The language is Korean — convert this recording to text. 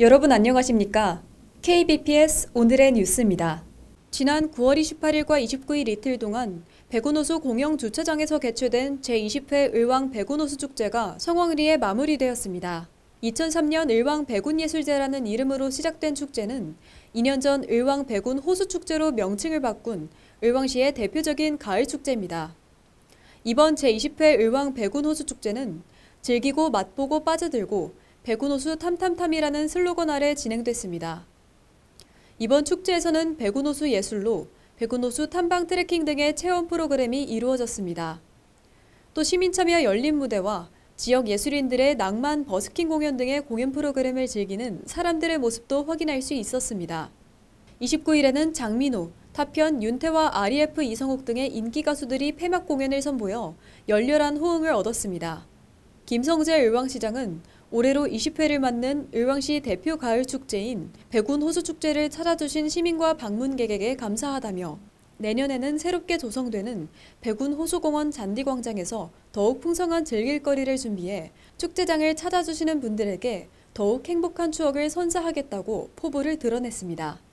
여러분 안녕하십니까? KBPS 오늘의 뉴스입니다. 지난 9월 28일과 29일 이틀 동안 백운호수 공영 주차장에서 개최된 제20회 을왕 백운호수 축제가 성황리에 마무리되었습니다. 2003년 을왕 백운예술제라는 이름으로 시작된 축제는 2년 전 을왕 백운 호수축제로 명칭을 바꾼 을왕시의 대표적인 가을축제입니다. 이번 제20회 을왕 백운 호수축제는 즐기고 맛보고 빠져들고 배구노수 탐탐탐이라는 슬로건 아래 진행됐습니다. 이번 축제에서는 백운호수 예술로 백운호수 탐방 트레킹 등의 체험 프로그램이 이루어졌습니다. 또 시민참여 열린 무대와 지역 예술인들의 낭만 버스킹 공연 등의 공연 프로그램을 즐기는 사람들의 모습도 확인할 수 있었습니다. 29일에는 장민호, 타편, 윤태와 RF e 이성욱 등의 인기 가수들이 폐막 공연을 선보여 열렬한 호응을 얻었습니다. 김성재 의왕시장은 올해로 20회를 맞는 을왕시 대표 가을축제인 백운 호수축제를 찾아주신 시민과 방문객에게 감사하다며 내년에는 새롭게 조성되는 백운 호수공원 잔디광장에서 더욱 풍성한 즐길거리를 준비해 축제장을 찾아주시는 분들에게 더욱 행복한 추억을 선사하겠다고 포부를 드러냈습니다.